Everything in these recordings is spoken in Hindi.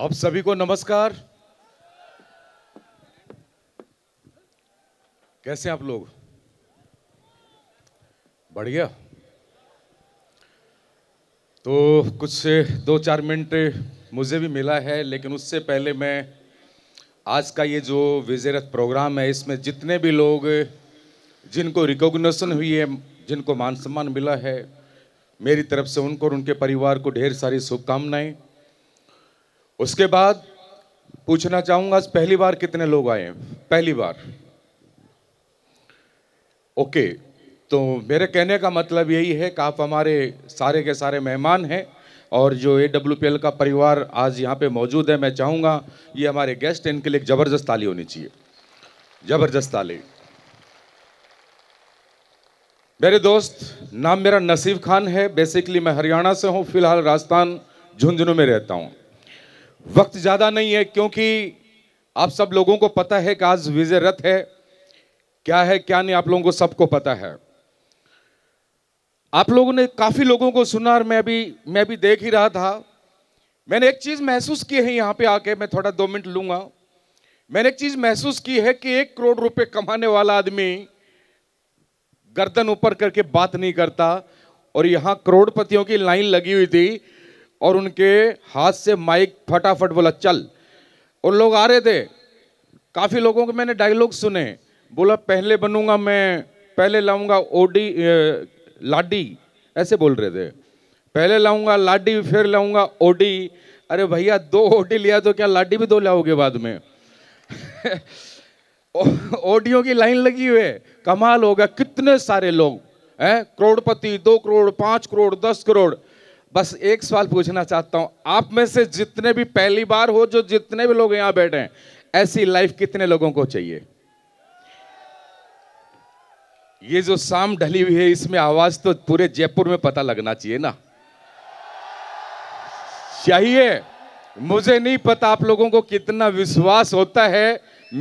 आप सभी को नमस्कार कैसे आप लोग बढ़िया तो कुछ दो चार मिनट मुझे भी मिला है लेकिन उससे पहले मैं आज का ये जो विजयरथ प्रोग्राम है इसमें जितने भी लोग जिनको रिकॉग्निशन हुई है जिनको मान सम्मान मिला है मेरी तरफ से उनको और उनके परिवार को ढेर सारी शुभकामनाएं उसके बाद पूछना चाहूंगा पहली बार कितने लोग आए हैं पहली बार ओके तो मेरे कहने का मतलब यही है कि आप हमारे सारे के सारे मेहमान हैं और जो ए डब्ल्यू पी एल का परिवार आज यहाँ पे मौजूद है मैं चाहूँगा ये हमारे गेस्ट इनके लिए ज़बरदस्त ताली होनी चाहिए ज़बरदस्त ताली मेरे दोस्त नाम मेरा नसीब खान है बेसिकली मैं हरियाणा से हूँ फिलहाल राजस्थान झुंझुनू में रहता हूँ वक्त ज़्यादा नहीं है क्योंकि आप सब लोगों को पता है कि आज विजय रथ है क्या है क्या नहीं आप लोगों को सबको पता है आप लोगों ने काफ़ी लोगों को सुना और मैं भी मैं भी देख ही रहा था मैंने एक चीज़ महसूस की है यहां पे आके मैं थोड़ा दो मिनट लूंगा मैंने एक चीज़ महसूस की है कि एक करोड़ रुपए कमाने वाला आदमी गर्दन ऊपर करके बात नहीं करता और यहां करोड़पतियों की लाइन लगी हुई थी और उनके हाथ से माइक फटाफट बोला चल और लोग आ रहे थे काफ़ी लोगों के मैंने डायलॉग सुने बोला पहले बनूंगा मैं पहले लाऊंगा ओडी लाडी ऐसे बोल रहे थे पहले लाऊंगा लाडी फिर लाऊंगा ओडी अरे भैया दो ओडी लिया तो क्या लाडी भी दो लाओगे बाद में ओडियो की लाइन लगी हुई है कमाल होगा कितने सारे लोग हैं करोड़पति दो करोड़ पाँच करोड़ दस करोड़ बस एक सवाल पूछना चाहता हूं आप में से जितने भी पहली बार हो जो जितने भी लोग यहां बैठे हैं ऐसी लाइफ कितने लोगों को चाहिए ये जो शाम ढली हुई है इसमें आवाज तो पूरे जयपुर में पता लगना चाहिए ना चाहिए मुझे नहीं पता आप लोगों को कितना विश्वास होता है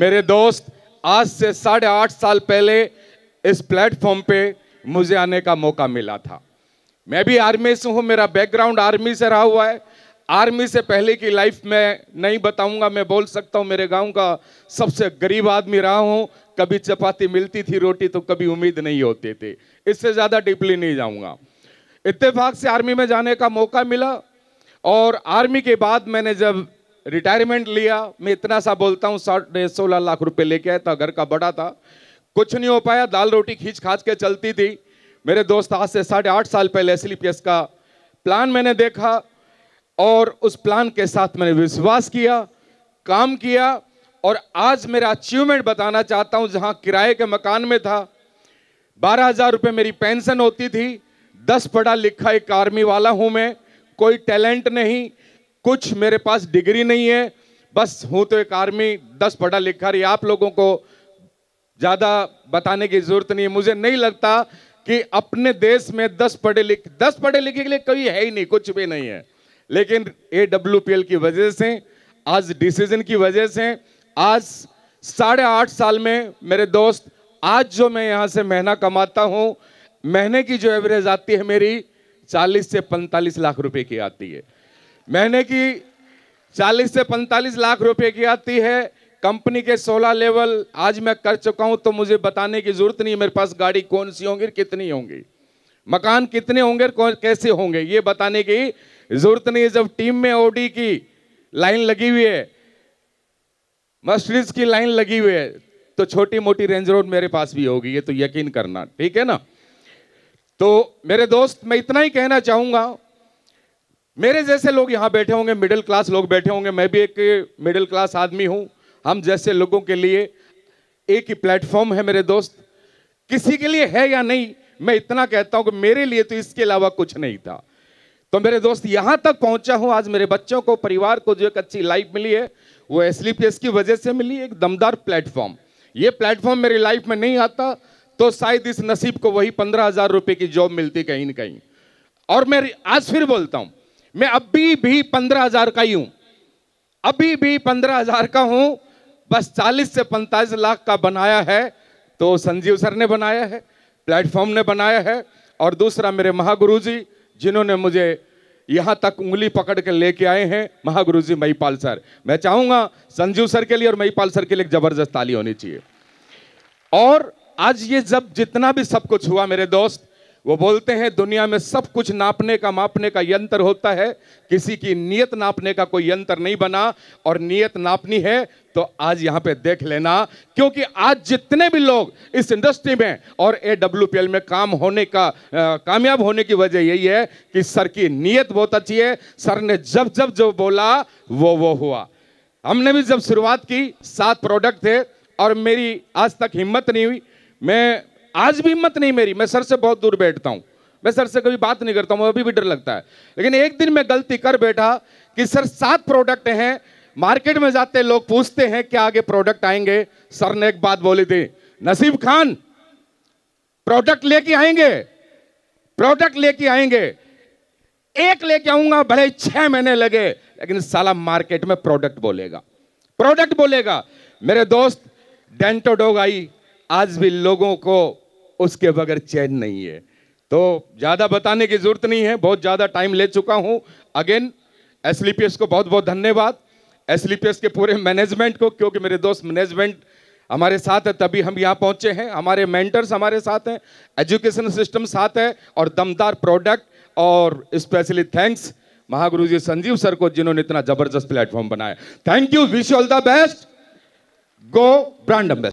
मेरे दोस्त आज से साढ़े आठ साल पहले इस प्लेटफॉर्म पे मुझे आने का मौका मिला था मैं भी आर्मी से हूँ मेरा बैकग्राउंड आर्मी से रहा हुआ है आर्मी से पहले की लाइफ में नहीं बताऊंगा मैं बोल सकता हूँ मेरे गांव का सबसे गरीब आदमी रहा हूँ कभी चपाती मिलती थी रोटी तो कभी उम्मीद नहीं होती थी इससे ज़्यादा डीपली नहीं जाऊँगा इत्तेफाक से आर्मी में जाने का मौका मिला और आर्मी के बाद मैंने जब रिटायरमेंट लिया मैं इतना सा बोलता हूँ साठ सोलह लाख रुपये लेके आया था घर का बड़ा था कुछ नहीं हो पाया दाल रोटी खींच खाच के चलती थी मेरे दोस्त आज से साढ़े आठ साल पहले एस का प्लान मैंने देखा और उस प्लान के साथ मैंने विश्वास किया काम किया और आज मेरा अचीवमेंट बताना चाहता हूं जहां किराए के मकान में था बारह हजार रुपये मेरी पेंशन होती थी दस पढ़ा लिखा एक आर्मी वाला हूं मैं कोई टैलेंट नहीं कुछ मेरे पास डिग्री नहीं है बस हूं तो एक आर्मी दस पढ़ा लिखा रही आप लोगों को ज़्यादा बताने की ज़रूरत नहीं है मुझे नहीं लगता कि अपने देश में दस पढ़े लिखे दस पढ़े लिखे के लिए कोई है ही नहीं कुछ भी नहीं है लेकिन ए डब्ल्यू की वजह से आज डिसीजन की वजह से आज साढ़े आठ साल में मेरे दोस्त आज जो मैं यहाँ से महीना कमाता हूँ महीने की जो एवरेज आती है मेरी चालीस से पैंतालीस लाख रुपए की आती है महीने की चालीस से पैंतालीस लाख रुपए की आती है कंपनी के 16 लेवल आज मैं कर चुका हूं तो मुझे बताने की जरूरत नहीं मेरे पास गाड़ी कौन सी होंगी कितनी होंगी मकान कितने होंगे कौन कैसे होंगे ये बताने की जरूरत नहीं है जब टीम में ओडी की लाइन लगी हुई है मर्सिडीज की लाइन लगी हुई है तो छोटी मोटी रेंज रोड मेरे पास भी होगी ये तो यकीन करना ठीक है ना तो मेरे दोस्त मैं इतना ही कहना चाहूंगा मेरे जैसे लोग यहां बैठे होंगे मिडिल क्लास लोग बैठे होंगे मैं भी एक मिडिल क्लास आदमी हूं हम जैसे लोगों के लिए एक ही प्लेटफॉर्म है मेरे दोस्त किसी के लिए है या नहीं मैं इतना कहता हूं कि मेरे लिए तो इसके अलावा कुछ नहीं था तो मेरे दोस्त यहां तक पहुंचा हूं आज मेरे बच्चों को परिवार को जो एक अच्छी लाइफ मिली है वो एस की वजह से मिली एक दमदार प्लेटफॉर्म ये प्लेटफॉर्म मेरी लाइफ में नहीं आता तो शायद इस नसीब को वही पंद्रह हजार रुपए की जॉब मिलती कहीं ना कहीं और मैं आज फिर बोलता हूं मैं अभी भी पंद्रह हजार का ही हूं अभी भी पंद्रह हजार का हूं बस 40 से 45 लाख का बनाया है तो संजीव सर ने बनाया है प्लेटफॉर्म ने बनाया है और दूसरा मेरे महागुरु जी जिन्होंने मुझे यहाँ तक उंगली पकड़ के लेके आए हैं महागुरु जी महीपाल सर मैं चाहूँगा संजीव सर के लिए और महीपाल सर के लिए एक ज़बरदस्त ताली होनी चाहिए और आज ये जब जितना भी सब कुछ हुआ मेरे दोस्त वो बोलते हैं दुनिया में सब कुछ नापने का मापने का यंत्र होता है किसी की नियत नापने का कोई यंत्र नहीं बना और नियत नापनी है तो आज यहाँ पे देख लेना क्योंकि आज जितने भी लोग इस इंडस्ट्री में और ए डब्ल्यू पी एल में काम होने का कामयाब होने की वजह यही है कि सर की नीयत बहुत अच्छी है सर ने जब जब जो बोला वो वो हुआ हमने भी जब शुरुआत की सात प्रोडक्ट थे और मेरी आज तक हिम्मत नहीं हुई मैं आज भी हिम्मत नहीं मेरी मैं सर से बहुत दूर बैठता हूँ मैं सर से कभी बात नहीं करता हूँ अभी भी डर लगता है लेकिन एक दिन मैं गलती कर बैठा कि सर सात प्रोडक्ट हैं मार्केट में जाते लोग पूछते हैं क्या आगे प्रोडक्ट आएंगे सर ने एक बात बोली थी नसीब खान प्रोडक्ट लेके आएंगे प्रोडक्ट लेके आएंगे एक लेके आऊंगा भले छह महीने लगे लेकिन साला मार्केट में प्रोडक्ट बोलेगा प्रोडक्ट बोलेगा मेरे दोस्त डेंटोडोग आई आज भी लोगों को उसके बगैर चैन नहीं है तो ज़्यादा बताने की ज़रूरत नहीं है बहुत ज़्यादा टाइम ले चुका हूँ अगेन एस को बहुत बहुत धन्यवाद एस के पूरे मैनेजमेंट को क्योंकि मेरे दोस्त मैनेजमेंट हमारे साथ है तभी हम यहाँ पहुँचे हैं हमारे मेंटर्स हमारे साथ हैं एजुकेशन सिस्टम साथ है और दमदार प्रोडक्ट और specially thanks Mahaguru ji Sanjeev sir को जिन्होंने इतना जबरदस्त प्लेटफॉर्म बनाया thank you wish all the best go brand